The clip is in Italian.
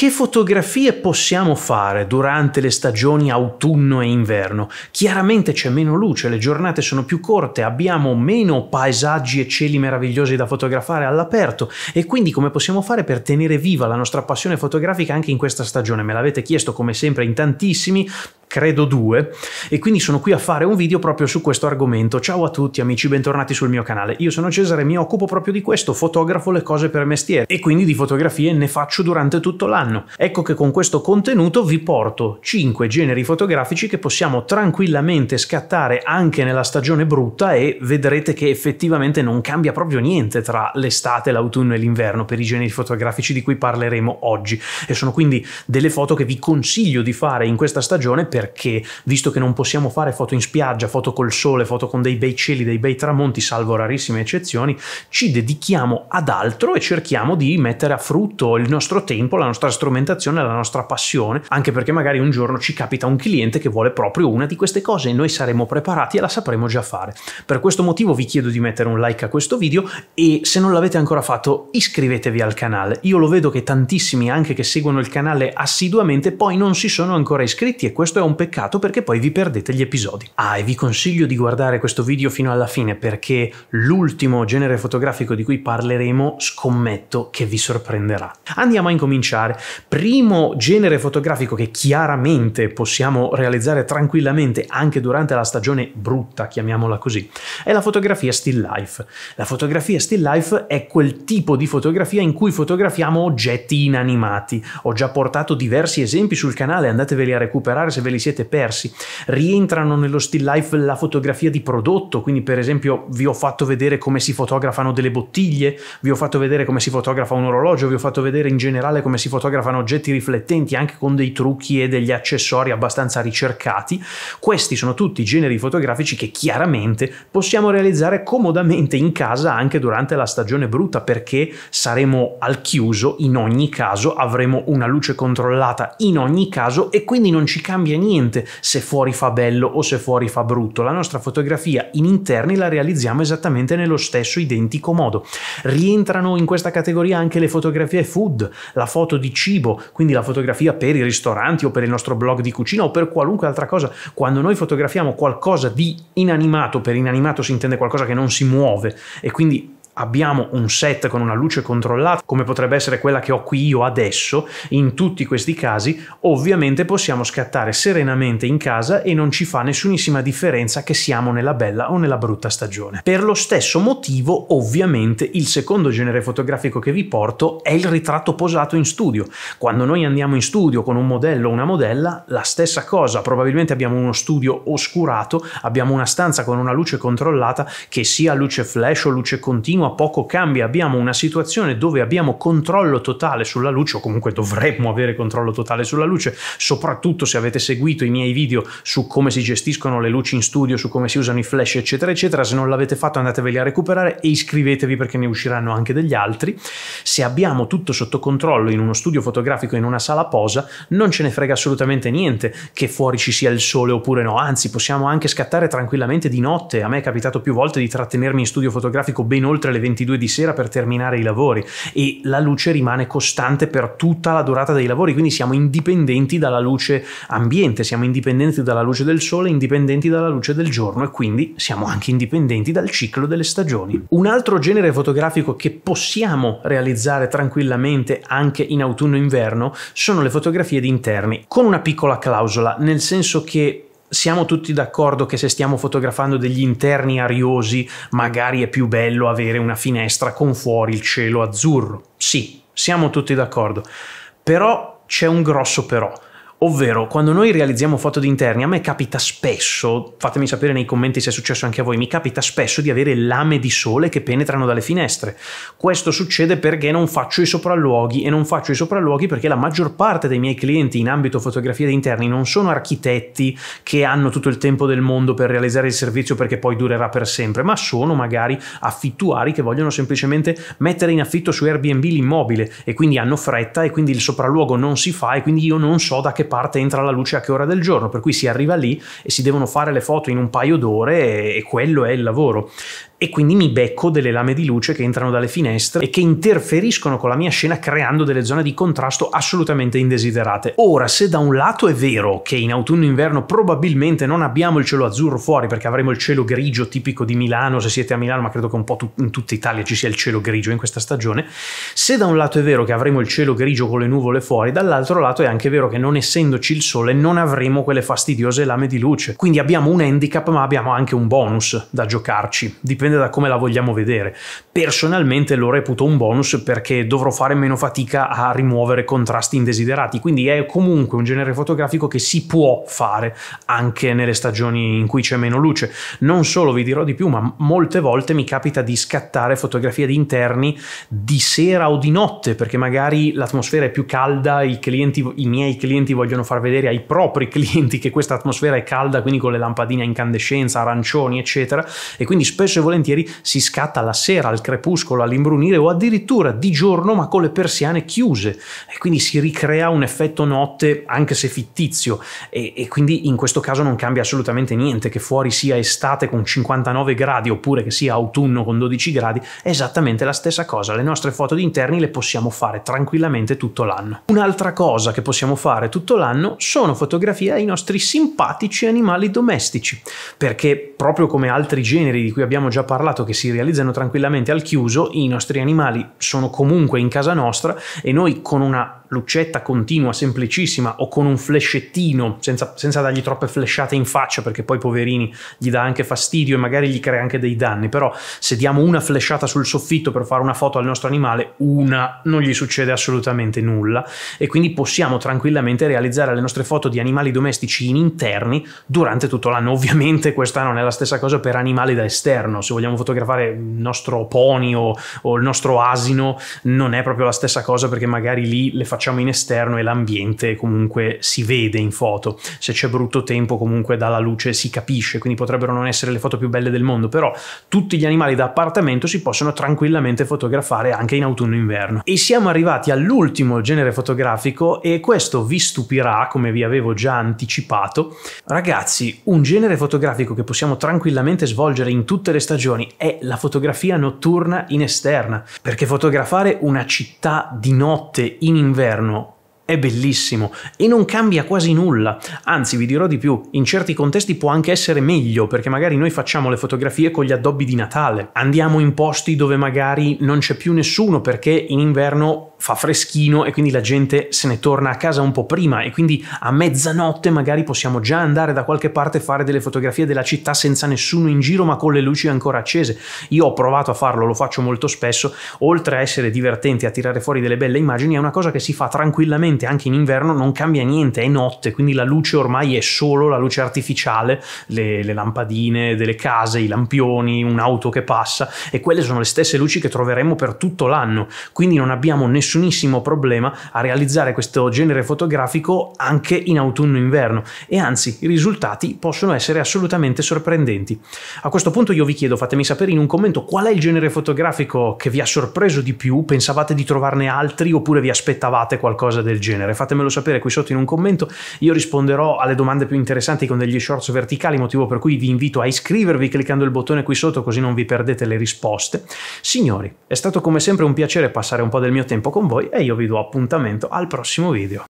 Che fotografie possiamo fare durante le stagioni autunno e inverno? Chiaramente c'è meno luce, le giornate sono più corte, abbiamo meno paesaggi e cieli meravigliosi da fotografare all'aperto e quindi come possiamo fare per tenere viva la nostra passione fotografica anche in questa stagione? Me l'avete chiesto come sempre in tantissimi, credo due, e quindi sono qui a fare un video proprio su questo argomento. Ciao a tutti amici, bentornati sul mio canale. Io sono Cesare, e mi occupo proprio di questo, fotografo le cose per mestiere e quindi di fotografie ne faccio durante tutto l'anno. Ecco che con questo contenuto vi porto 5 generi fotografici che possiamo tranquillamente scattare anche nella stagione brutta e vedrete che effettivamente non cambia proprio niente tra l'estate, l'autunno e l'inverno per i generi fotografici di cui parleremo oggi e sono quindi delle foto che vi consiglio di fare in questa stagione per perché, visto che non possiamo fare foto in spiaggia, foto col sole, foto con dei bei cieli, dei bei tramonti, salvo rarissime eccezioni, ci dedichiamo ad altro e cerchiamo di mettere a frutto il nostro tempo, la nostra strumentazione, la nostra passione, anche perché magari un giorno ci capita un cliente che vuole proprio una di queste cose e noi saremo preparati e la sapremo già fare. Per questo motivo vi chiedo di mettere un like a questo video e se non l'avete ancora fatto iscrivetevi al canale. Io lo vedo che tantissimi anche che seguono il canale assiduamente poi non si sono ancora iscritti e questo è un un peccato perché poi vi perdete gli episodi. Ah, e vi consiglio di guardare questo video fino alla fine perché l'ultimo genere fotografico di cui parleremo scommetto che vi sorprenderà. Andiamo a incominciare. Primo genere fotografico che chiaramente possiamo realizzare tranquillamente anche durante la stagione brutta, chiamiamola così, è la fotografia still life. La fotografia still life è quel tipo di fotografia in cui fotografiamo oggetti inanimati. Ho già portato diversi esempi sul canale, andateveli a recuperare se ve li siete persi. Rientrano nello still life la fotografia di prodotto, quindi per esempio vi ho fatto vedere come si fotografano delle bottiglie, vi ho fatto vedere come si fotografa un orologio, vi ho fatto vedere in generale come si fotografano oggetti riflettenti anche con dei trucchi e degli accessori abbastanza ricercati. Questi sono tutti generi fotografici che chiaramente possiamo realizzare comodamente in casa anche durante la stagione brutta perché saremo al chiuso in ogni caso, avremo una luce controllata in ogni caso e quindi non ci cambia niente niente se fuori fa bello o se fuori fa brutto, la nostra fotografia in interni la realizziamo esattamente nello stesso identico modo. Rientrano in questa categoria anche le fotografie food, la foto di cibo, quindi la fotografia per i ristoranti o per il nostro blog di cucina o per qualunque altra cosa. Quando noi fotografiamo qualcosa di inanimato, per inanimato si intende qualcosa che non si muove e quindi abbiamo un set con una luce controllata, come potrebbe essere quella che ho qui io adesso, in tutti questi casi, ovviamente possiamo scattare serenamente in casa e non ci fa nessunissima differenza che siamo nella bella o nella brutta stagione. Per lo stesso motivo, ovviamente, il secondo genere fotografico che vi porto è il ritratto posato in studio. Quando noi andiamo in studio con un modello o una modella, la stessa cosa, probabilmente abbiamo uno studio oscurato, abbiamo una stanza con una luce controllata che sia luce flash o luce continua poco cambia, abbiamo una situazione dove abbiamo controllo totale sulla luce, o comunque dovremmo avere controllo totale sulla luce, soprattutto se avete seguito i miei video su come si gestiscono le luci in studio, su come si usano i flash, eccetera, eccetera. Se non l'avete fatto andateveli a recuperare e iscrivetevi perché ne usciranno anche degli altri. Se abbiamo tutto sotto controllo in uno studio fotografico, in una sala posa, non ce ne frega assolutamente niente che fuori ci sia il sole oppure no, anzi possiamo anche scattare tranquillamente di notte. A me è capitato più volte di trattenermi in studio fotografico ben oltre le 22 di sera per terminare i lavori e la luce rimane costante per tutta la durata dei lavori, quindi siamo indipendenti dalla luce ambiente, siamo indipendenti dalla luce del sole, indipendenti dalla luce del giorno e quindi siamo anche indipendenti dal ciclo delle stagioni. Un altro genere fotografico che possiamo realizzare tranquillamente anche in autunno-inverno sono le fotografie di interni, con una piccola clausola, nel senso che siamo tutti d'accordo che se stiamo fotografando degli interni ariosi, magari è più bello avere una finestra con fuori il cielo azzurro. Sì, siamo tutti d'accordo. Però c'è un grosso però Ovvero, quando noi realizziamo foto di interni, a me capita spesso, fatemi sapere nei commenti se è successo anche a voi, mi capita spesso di avere lame di sole che penetrano dalle finestre. Questo succede perché non faccio i sopralluoghi e non faccio i sopralluoghi perché la maggior parte dei miei clienti in ambito fotografia di interni non sono architetti che hanno tutto il tempo del mondo per realizzare il servizio perché poi durerà per sempre, ma sono magari affittuari che vogliono semplicemente mettere in affitto su Airbnb l'immobile e quindi hanno fretta e quindi il sopralluogo non si fa e quindi io non so da che parte entra la luce a che ora del giorno, per cui si arriva lì e si devono fare le foto in un paio d'ore e, e quello è il lavoro e quindi mi becco delle lame di luce che entrano dalle finestre e che interferiscono con la mia scena creando delle zone di contrasto assolutamente indesiderate. Ora, se da un lato è vero che in autunno-inverno probabilmente non abbiamo il cielo azzurro fuori perché avremo il cielo grigio tipico di Milano, se siete a Milano, ma credo che un po' tu- in tutta Italia ci sia il cielo grigio in questa stagione, se da un lato è vero che avremo il cielo grigio con le nuvole fuori, dall'altro lato è anche vero che non essendoci il sole non avremo quelle fastidiose lame di luce. Quindi abbiamo un handicap ma abbiamo anche un bonus da giocarci. Dipende dipende da come la vogliamo vedere. Personalmente lo reputo un bonus perché dovrò fare meno fatica a rimuovere contrasti indesiderati, quindi è comunque un genere fotografico che si può fare anche nelle stagioni in cui c'è meno luce. Non solo vi dirò di più, ma molte volte mi capita di scattare fotografie di interni di sera o di notte, perché magari l'atmosfera è più calda, i, clienti, i miei clienti vogliono far vedere ai propri clienti che questa atmosfera è calda, quindi con le lampadine a incandescenza, arancioni, eccetera, e quindi spesso e volentieri volentieri si scatta la sera, al crepuscolo, all'imbrunire o addirittura di giorno ma con le persiane chiuse e quindi si ricrea un effetto notte anche se fittizio e, e quindi in questo caso non cambia assolutamente niente che fuori sia estate con 59 gradi oppure che sia autunno con 12 gradi è esattamente la stessa cosa, le nostre foto di interni le possiamo fare tranquillamente tutto l'anno. Un'altra cosa che possiamo fare tutto l'anno sono fotografie ai nostri simpatici animali domestici perché proprio come altri generi di cui abbiamo già parlato parlato che si realizzano tranquillamente al chiuso, i nostri animali sono comunque in casa nostra e noi con una lucetta continua, semplicissima, o con un flescettino, senza, senza, dargli troppe flesciate in faccia, perché poi poverini gli dà anche fastidio e magari gli crea anche dei danni, però se diamo una flesciata sul soffitto per fare una foto al nostro animale, una non gli succede assolutamente nulla e quindi possiamo tranquillamente realizzare le nostre foto di animali domestici in interni durante tutto l'anno. Ovviamente questa non è la stessa cosa per animali da esterno, se vogliamo fotografare il nostro pony o, o il nostro asino non è proprio la stessa cosa perché magari lì le facciamo facciamo in esterno e l'ambiente comunque si vede in foto. Se c'è brutto tempo comunque dalla luce si capisce, quindi potrebbero non essere le foto più belle del mondo, però tutti gli animali da appartamento si possono tranquillamente fotografare anche in autunno e inverno. E siamo arrivati all'ultimo genere fotografico e questo vi stupirà, come vi avevo già anticipato. Ragazzi, un genere fotografico che possiamo tranquillamente svolgere in tutte le stagioni è la fotografia notturna in esterna, perché fotografare una città di notte in inverno esterno è bellissimo e non cambia quasi nulla, anzi vi dirò di più, in certi contesti può anche essere meglio perché magari noi facciamo le fotografie con gli addobbi di Natale, andiamo in posti dove magari non c'è più nessuno perché in inverno fa freschino e quindi la gente se ne torna a casa un po' prima e quindi a mezzanotte magari possiamo già andare da qualche parte e fare delle fotografie della città senza nessuno in giro ma con le luci ancora accese. Io ho provato a farlo, lo faccio molto spesso, oltre a essere divertente a tirare fuori delle belle immagini è una cosa che si fa tranquillamente anche in inverno, non cambia niente, è notte, quindi la luce ormai è solo la luce artificiale, le, le lampadine delle case, i lampioni, un'auto che passa e quelle sono le stesse luci che troveremo per tutto l'anno, quindi non abbiamo nessun nessunissimo problema a realizzare questo genere fotografico anche in autunno-inverno e anzi i risultati possono essere assolutamente sorprendenti. A questo punto io vi chiedo, fatemi sapere in un commento qual è il genere fotografico che vi ha sorpreso di più, pensavate di trovarne altri oppure vi aspettavate qualcosa del genere? Fatemelo sapere qui sotto in un commento, io risponderò alle domande più interessanti con degli shorts verticali, motivo per cui vi invito a iscrivervi cliccando il bottone qui sotto così non vi perdete le risposte. Signori, è stato come sempre un piacere passare un po' del mio tempo con con voi e io vi do appuntamento al prossimo video.